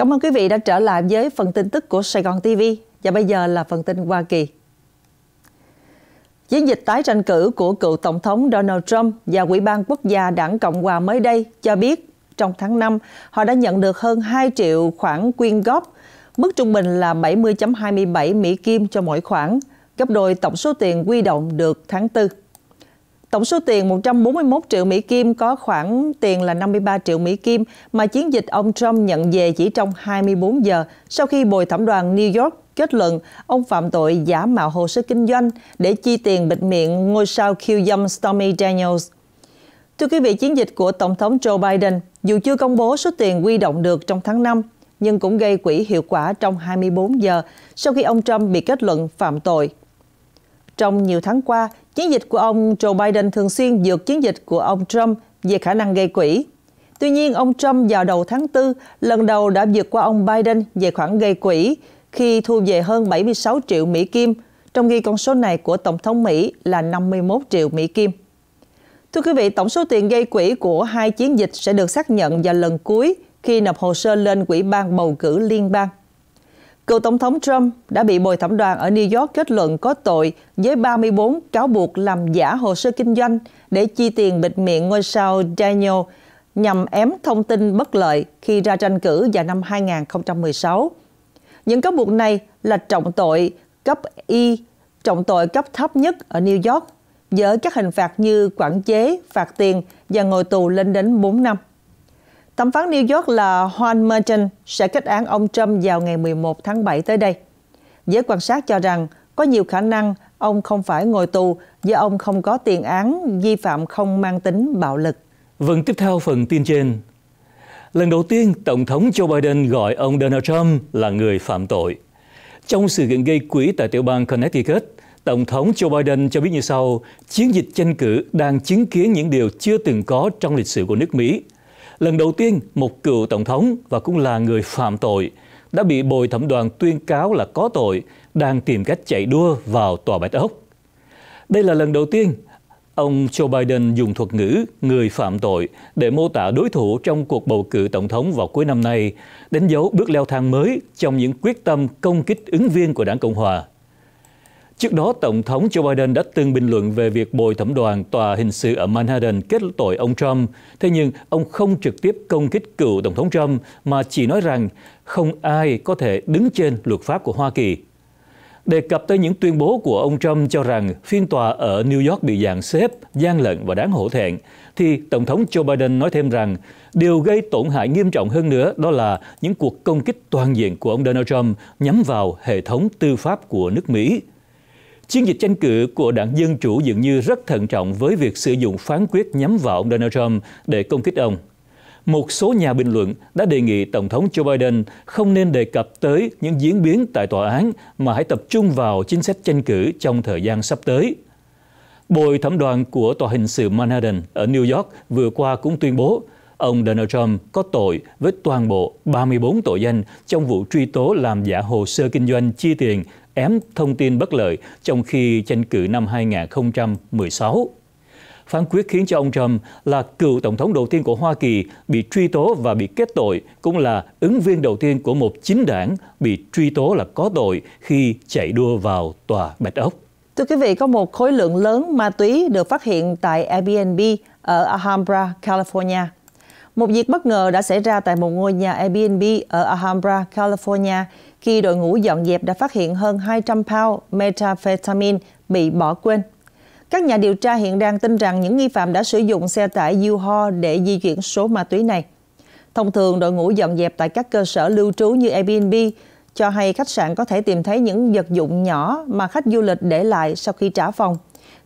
Cảm ơn quý vị đã trở lại với phần tin tức của Sài Gòn TV và bây giờ là phần tin Hoa Kỳ. Chiến dịch tái tranh cử của cựu Tổng thống Donald Trump và Ủy ban Quốc gia Đảng Cộng hòa mới đây cho biết trong tháng 5, họ đã nhận được hơn 2 triệu khoản quyên góp, mức trung bình là 70.27 Mỹ Kim cho mỗi khoản, gấp đôi tổng số tiền quy động được tháng 4. Tổng số tiền 141 triệu Mỹ Kim có khoảng tiền là 53 triệu Mỹ Kim mà chiến dịch ông Trump nhận về chỉ trong 24 giờ sau khi bồi thẩm đoàn New York kết luận ông phạm tội giả mạo hồ sơ kinh doanh để chi tiền bịt miệng ngôi sao khiêu dâm Stormy Daniels. Thưa quý vị, chiến dịch của Tổng thống Joe Biden dù chưa công bố số tiền quy động được trong tháng 5, nhưng cũng gây quỹ hiệu quả trong 24 giờ sau khi ông Trump bị kết luận phạm tội trong nhiều tháng qua, chiến dịch của ông Joe Biden thường xuyên vượt chiến dịch của ông Trump về khả năng gây quỹ. Tuy nhiên, ông Trump vào đầu tháng 4 lần đầu đã vượt qua ông Biden về khoản gây quỹ khi thu về hơn 76 triệu Mỹ Kim, trong khi con số này của Tổng thống Mỹ là 51 triệu Mỹ Kim. Thưa quý vị, tổng số tiền gây quỹ của hai chiến dịch sẽ được xác nhận vào lần cuối khi nộp hồ sơ lên quỹ ban bầu cử liên bang. Cựu Tổng thống Trump đã bị bồi thẩm đoàn ở New York kết luận có tội với 34 cáo buộc làm giả hồ sơ kinh doanh để chi tiền bịt miệng ngôi sao Daniel nhằm ém thông tin bất lợi khi ra tranh cử vào năm 2016. Những cáo buộc này là trọng tội cấp Y, trọng tội cấp thấp nhất ở New York, với các hình phạt như quản chế, phạt tiền và ngồi tù lên đến 4 năm. Thẩm phán New York là Juan Merchan sẽ kết án ông Trump vào ngày 11 tháng 7 tới đây. Giới quan sát cho rằng có nhiều khả năng ông không phải ngồi tù do ông không có tiền án vi phạm không mang tính bạo lực. Vâng, tiếp theo phần tin trên. Lần đầu tiên, Tổng thống Joe Biden gọi ông Donald Trump là người phạm tội. Trong sự kiện gây quỹ tại tiểu bang Connecticut, Tổng thống Joe Biden cho biết như sau, chiến dịch tranh cử đang chứng kiến những điều chưa từng có trong lịch sử của nước Mỹ – lần đầu tiên một cựu tổng thống và cũng là người phạm tội đã bị bồi thẩm đoàn tuyên cáo là có tội, đang tìm cách chạy đua vào tòa Bạch Ốc. Đây là lần đầu tiên ông Joe Biden dùng thuật ngữ người phạm tội để mô tả đối thủ trong cuộc bầu cử tổng thống vào cuối năm nay, đánh dấu bước leo thang mới trong những quyết tâm công kích ứng viên của đảng Cộng hòa. Trước đó, Tổng thống Joe Biden đã từng bình luận về việc bồi thẩm đoàn tòa hình sự ở Manhattan kết tội ông Trump. Thế nhưng, ông không trực tiếp công kích cựu Tổng thống Trump mà chỉ nói rằng không ai có thể đứng trên luật pháp của Hoa Kỳ. Đề cập tới những tuyên bố của ông Trump cho rằng phiên tòa ở New York bị dàn xếp, gian lận và đáng hổ thẹn, thì Tổng thống Joe Biden nói thêm rằng điều gây tổn hại nghiêm trọng hơn nữa đó là những cuộc công kích toàn diện của ông Donald Trump nhắm vào hệ thống tư pháp của nước Mỹ – Chiến dịch tranh cử của đảng Dân Chủ dường như rất thận trọng với việc sử dụng phán quyết nhắm vào ông Donald Trump để công kích ông. Một số nhà bình luận đã đề nghị Tổng thống Joe Biden không nên đề cập tới những diễn biến tại tòa án mà hãy tập trung vào chính sách tranh cử trong thời gian sắp tới. Bồi thẩm đoàn của Tòa hình sự Manhattan ở New York vừa qua cũng tuyên bố ông Donald Trump có tội với toàn bộ 34 tội danh trong vụ truy tố làm giả hồ sơ kinh doanh chi tiền ém thông tin bất lợi trong khi tranh cử năm 2016. Phán quyết khiến cho ông Trump là cựu tổng thống đầu tiên của Hoa Kỳ bị truy tố và bị kết tội, cũng là ứng viên đầu tiên của một chính đảng bị truy tố là có tội khi chạy đua vào tòa Bạch Ốc. Thưa quý vị, có một khối lượng lớn ma túy được phát hiện tại Airbnb ở Alhambra, California. Một việc bất ngờ đã xảy ra tại một ngôi nhà Airbnb ở Alhambra, California khi đội ngũ dọn dẹp đã phát hiện hơn 200 pound methamphetamine bị bỏ quên. Các nhà điều tra hiện đang tin rằng những nghi phạm đã sử dụng xe tải U-Haul để di chuyển số ma túy này. Thông thường, đội ngũ dọn dẹp tại các cơ sở lưu trú như Airbnb cho hay khách sạn có thể tìm thấy những vật dụng nhỏ mà khách du lịch để lại sau khi trả phòng.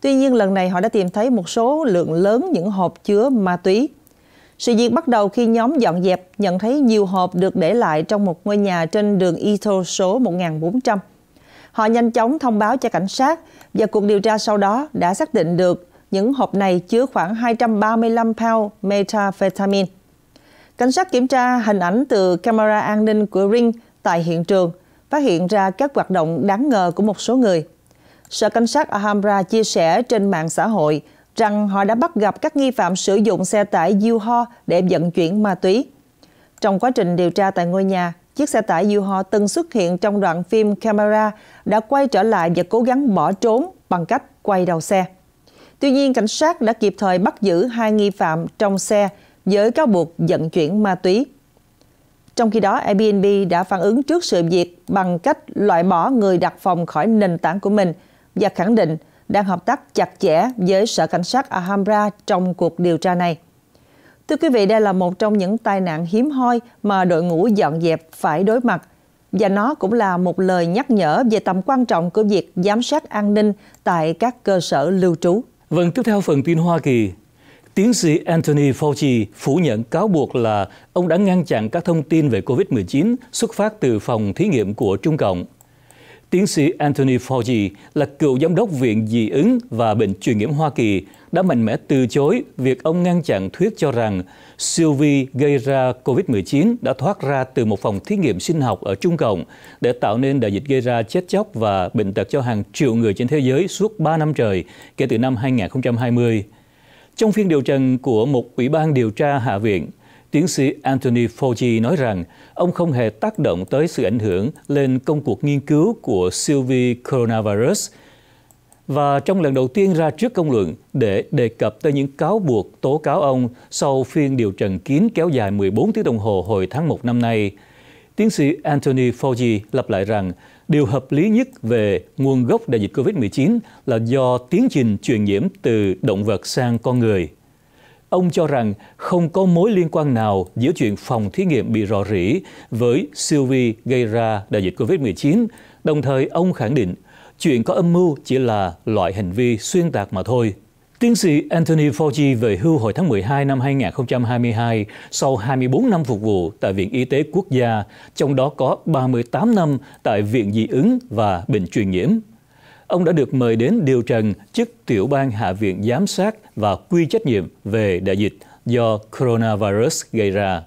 Tuy nhiên, lần này họ đã tìm thấy một số lượng lớn những hộp chứa ma túy. Sự việc bắt đầu khi nhóm dọn dẹp nhận thấy nhiều hộp được để lại trong một ngôi nhà trên đường Ito số 1400. Họ nhanh chóng thông báo cho cảnh sát và cuộc điều tra sau đó đã xác định được những hộp này chứa khoảng 235 pound methamphetamine. Cảnh sát kiểm tra hình ảnh từ camera an ninh của Ring tại hiện trường, phát hiện ra các hoạt động đáng ngờ của một số người. Sở Cảnh sát Alhambra chia sẻ trên mạng xã hội – rằng họ đã bắt gặp các nghi phạm sử dụng xe tải diêu ho để vận chuyển ma túy. Trong quá trình điều tra tại ngôi nhà, chiếc xe tải diêu ho từng xuất hiện trong đoạn phim Camera đã quay trở lại và cố gắng bỏ trốn bằng cách quay đầu xe. Tuy nhiên, cảnh sát đã kịp thời bắt giữ hai nghi phạm trong xe với cáo buộc vận chuyển ma túy. Trong khi đó, Airbnb đã phản ứng trước sự việc bằng cách loại bỏ người đặt phòng khỏi nền tảng của mình và khẳng định đang hợp tác chặt chẽ với Sở Cảnh sát Alhambra trong cuộc điều tra này. Thưa quý vị, đây là một trong những tai nạn hiếm hoi mà đội ngũ dọn dẹp phải đối mặt. Và nó cũng là một lời nhắc nhở về tầm quan trọng của việc giám sát an ninh tại các cơ sở lưu trú. Vâng, tiếp theo phần tin Hoa Kỳ. Tiến sĩ Anthony Fauci phủ nhận cáo buộc là ông đã ngăn chặn các thông tin về COVID-19 xuất phát từ phòng thí nghiệm của Trung Cộng. Tiến sĩ Anthony Fauci là cựu giám đốc Viện Dị ứng và Bệnh truyền nhiễm Hoa Kỳ đã mạnh mẽ từ chối việc ông ngăn chặn thuyết cho rằng siêu vi gây ra COVID-19 đã thoát ra từ một phòng thí nghiệm sinh học ở Trung Cộng để tạo nên đại dịch gây ra chết chóc và bệnh tật cho hàng triệu người trên thế giới suốt 3 năm trời kể từ năm 2020. Trong phiên điều trần của một ủy ban điều tra Hạ viện, Tiến sĩ Anthony Fauci nói rằng ông không hề tác động tới sự ảnh hưởng lên công cuộc nghiên cứu của siêu vi coronavirus và trong lần đầu tiên ra trước công luận để đề cập tới những cáo buộc tố cáo ông sau phiên điều trần kín kéo dài 14 tiếng đồng hồ hồi tháng 1 năm nay. Tiến sĩ Anthony Fauci lặp lại rằng điều hợp lý nhất về nguồn gốc đại dịch COVID-19 là do tiến trình truyền nhiễm từ động vật sang con người. Ông cho rằng không có mối liên quan nào giữa chuyện phòng thí nghiệm bị rò rỉ với siêu vi gây ra đại dịch COVID-19. Đồng thời, ông khẳng định chuyện có âm mưu chỉ là loại hành vi xuyên tạc mà thôi. Tiến sĩ Anthony Fauci về hưu hồi tháng 12 năm 2022 sau 24 năm phục vụ tại Viện Y tế Quốc gia, trong đó có 38 năm tại Viện Dị ứng và Bệnh truyền nhiễm ông đã được mời đến điều trần chức tiểu ban Hạ viện giám sát và quy trách nhiệm về đại dịch do coronavirus gây ra.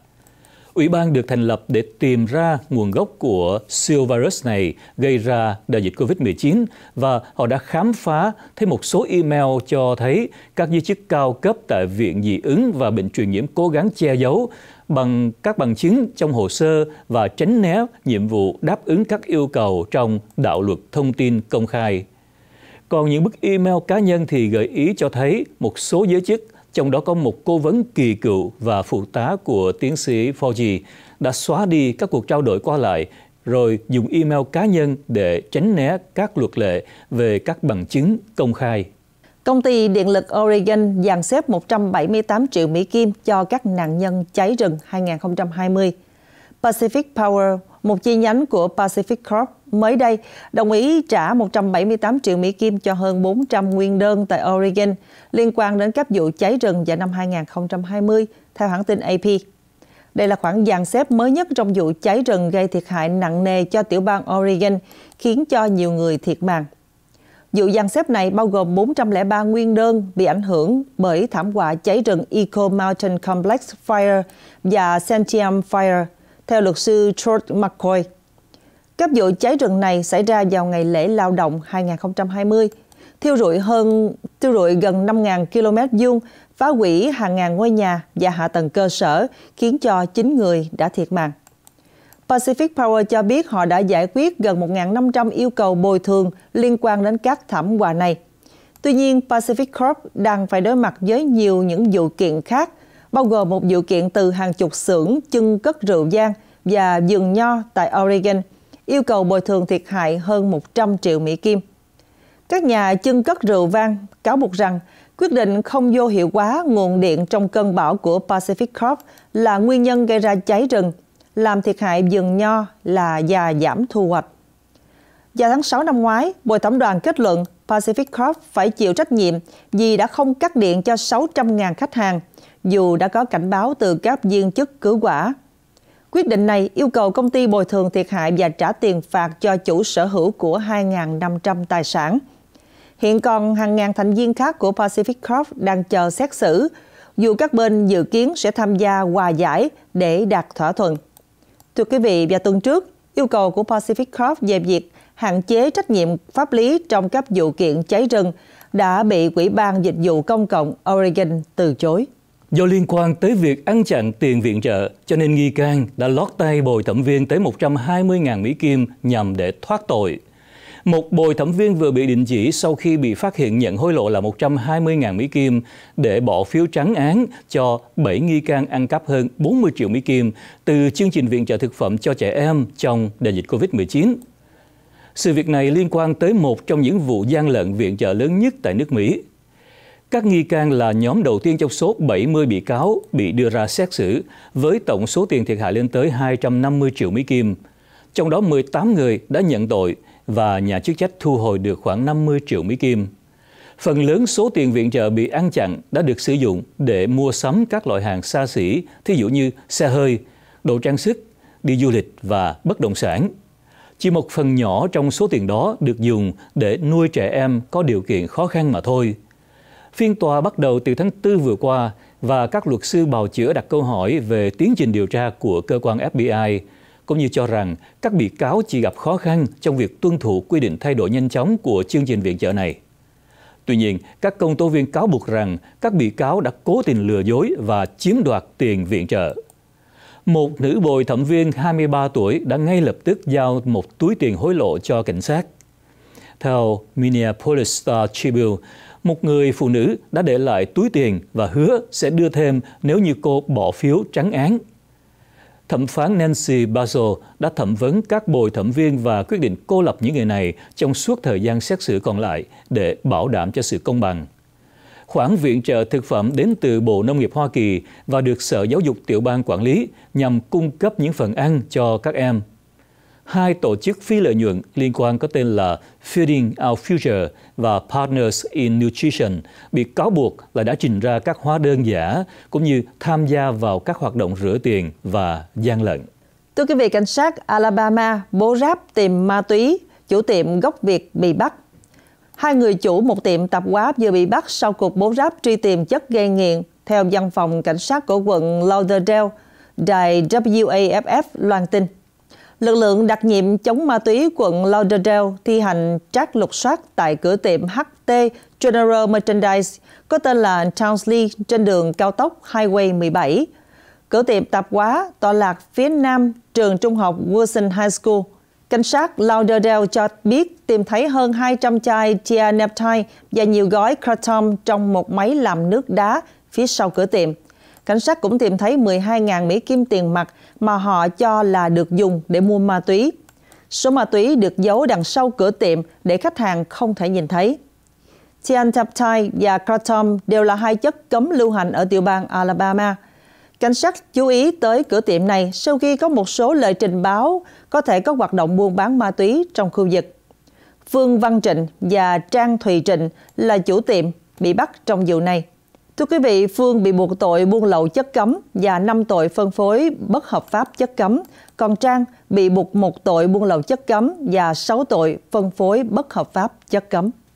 Ủy ban được thành lập để tìm ra nguồn gốc của siêu virus này gây ra đại dịch COVID-19 và họ đã khám phá thấy một số email cho thấy các giới chức cao cấp tại Viện Dị ứng và Bệnh truyền nhiễm cố gắng che giấu bằng các bằng chứng trong hồ sơ và tránh né nhiệm vụ đáp ứng các yêu cầu trong đạo luật thông tin công khai. Còn những bức email cá nhân thì gợi ý cho thấy một số giới chức, trong đó có một cố vấn kỳ cựu và phụ tá của tiến sĩ Fauci, đã xóa đi các cuộc trao đổi qua lại rồi dùng email cá nhân để tránh né các luật lệ về các bằng chứng công khai Công ty Điện lực Oregon dàn xếp 178 triệu Mỹ Kim cho các nạn nhân cháy rừng 2020. Pacific Power, một chi nhánh của Pacific Corp, mới đây đồng ý trả 178 triệu Mỹ Kim cho hơn 400 nguyên đơn tại Oregon liên quan đến các vụ cháy rừng vào năm 2020, theo hãng tin AP. Đây là khoản dàn xếp mới nhất trong vụ cháy rừng gây thiệt hại nặng nề cho tiểu bang Oregon, khiến cho nhiều người thiệt mạng. Dự dàn xếp này bao gồm 403 nguyên đơn bị ảnh hưởng bởi thảm họa cháy rừng Eco Mountain Complex Fire và Centium Fire, theo luật sư George McCoy. Các vụ cháy rừng này xảy ra vào ngày lễ lao động 2020, thiêu rụi hơn thiêu rụi gần 5.000 km vuông, phá hủy hàng ngàn ngôi nhà và hạ tầng cơ sở, khiến cho 9 người đã thiệt mạng. Pacific Power cho biết họ đã giải quyết gần 1.500 yêu cầu bồi thường liên quan đến các thảm họa này. Tuy nhiên, Pacific Corp đang phải đối mặt với nhiều những vụ kiện khác, bao gồm một vụ kiện từ hàng chục xưởng chân cất rượu giang và vườn nho tại Oregon, yêu cầu bồi thường thiệt hại hơn 100 triệu Mỹ Kim. Các nhà chân cất rượu vang cáo buộc rằng quyết định không vô hiệu hóa nguồn điện trong cơn bão của Pacific Corp là nguyên nhân gây ra cháy rừng làm thiệt hại vườn nho là già giảm thu hoạch. Vào tháng 6 năm ngoái, Bồi Thẩm đoàn kết luận Pacific Corp phải chịu trách nhiệm vì đã không cắt điện cho 600.000 khách hàng, dù đã có cảnh báo từ các viên chức cứu quả. Quyết định này yêu cầu công ty bồi thường thiệt hại và trả tiền phạt cho chủ sở hữu của 2.500 tài sản. Hiện còn hàng ngàn thành viên khác của Pacific Corp đang chờ xét xử, dù các bên dự kiến sẽ tham gia hòa giải để đạt thỏa thuận. Thưa quý vị, và tuần trước, yêu cầu của Pacific Corp về việc hạn chế trách nhiệm pháp lý trong các vụ kiện cháy rừng đã bị quỹ ban Dịch vụ Công cộng Oregon từ chối. Do liên quan tới việc ăn chặn tiền viện trợ, cho nên nghi can đã lót tay bồi thẩm viên tới 120.000 Mỹ Kim nhằm để thoát tội. Một bồi thẩm viên vừa bị đình chỉ sau khi bị phát hiện nhận hối lộ là 120.000 Mỹ Kim để bỏ phiếu trắng án cho 7 nghi can ăn cắp hơn 40 triệu Mỹ Kim từ chương trình viện trợ thực phẩm cho trẻ em trong đại dịch COVID-19. Sự việc này liên quan tới một trong những vụ gian lận viện trợ lớn nhất tại nước Mỹ. Các nghi can là nhóm đầu tiên trong số 70 bị cáo bị đưa ra xét xử với tổng số tiền thiệt hại lên tới 250 triệu Mỹ Kim. Trong đó 18 người đã nhận tội – và nhà chức trách thu hồi được khoảng 50 triệu Mỹ Kim. Phần lớn số tiền viện trợ bị ăn chặn đã được sử dụng để mua sắm các loại hàng xa xỉ, thí dụ như xe hơi, đồ trang sức, đi du lịch và bất động sản. Chỉ một phần nhỏ trong số tiền đó được dùng để nuôi trẻ em có điều kiện khó khăn mà thôi. Phiên tòa bắt đầu từ tháng 4 vừa qua và các luật sư bào chữa đặt câu hỏi về tiến trình điều tra của cơ quan FBI – cũng như cho rằng các bị cáo chỉ gặp khó khăn trong việc tuân thủ quy định thay đổi nhanh chóng của chương trình viện trợ này. Tuy nhiên, các công tố viên cáo buộc rằng các bị cáo đã cố tình lừa dối và chiếm đoạt tiền viện trợ. Một nữ bồi thẩm viên 23 tuổi đã ngay lập tức giao một túi tiền hối lộ cho cảnh sát. Theo Minneapolis Star Tribune, một người phụ nữ đã để lại túi tiền và hứa sẽ đưa thêm nếu như cô bỏ phiếu trắng án Thẩm phán Nancy Basel đã thẩm vấn các bồi thẩm viên và quyết định cô lập những người này trong suốt thời gian xét xử còn lại để bảo đảm cho sự công bằng. Khoản viện trợ thực phẩm đến từ Bộ Nông nghiệp Hoa Kỳ và được Sở Giáo dục Tiểu bang quản lý nhằm cung cấp những phần ăn cho các em hai tổ chức phi lợi nhuận liên quan có tên là Feeding Our Future và Partners in Nutrition bị cáo buộc là đã trình ra các hóa đơn giả cũng như tham gia vào các hoạt động rửa tiền và gian lận. Thưa quý vị, cảnh sát Alabama bố ráp tìm ma túy, chủ tiệm gốc Việt bị bắt. Hai người chủ một tiệm tạp hóa vừa bị bắt sau cuộc bố ráp truy tìm chất gây nghiện theo văn phòng cảnh sát của quận Lauderdale, đài WAFF loan tin. Lực lượng đặc nhiệm chống ma túy quận Lauderdale thi hành trác lục soát tại cửa tiệm HT General Merchandise có tên là Townsley trên đường cao tốc Highway 17. Cửa tiệm tạp hóa tọa lạc phía nam trường trung học Wilson High School. Cảnh sát Lauderdale cho biết tìm thấy hơn 200 chai chia Tianeptide và nhiều gói kratom trong một máy làm nước đá phía sau cửa tiệm cảnh sát cũng tìm thấy 12.000 Mỹ Kim tiền mặt mà họ cho là được dùng để mua ma túy. Số ma túy được giấu đằng sau cửa tiệm để khách hàng không thể nhìn thấy. Tiantaptai và Kratom đều là hai chất cấm lưu hành ở tiểu bang Alabama. Cảnh sát chú ý tới cửa tiệm này sau khi có một số lời trình báo có thể có hoạt động buôn bán ma túy trong khu vực. Phương Văn Trịnh và Trang Thùy Trịnh là chủ tiệm bị bắt trong vụ này. Thưa quý vị, Phương bị buộc tội buôn lậu chất cấm và 5 tội phân phối bất hợp pháp chất cấm. Còn Trang bị buộc một tội buôn lậu chất cấm và 6 tội phân phối bất hợp pháp chất cấm.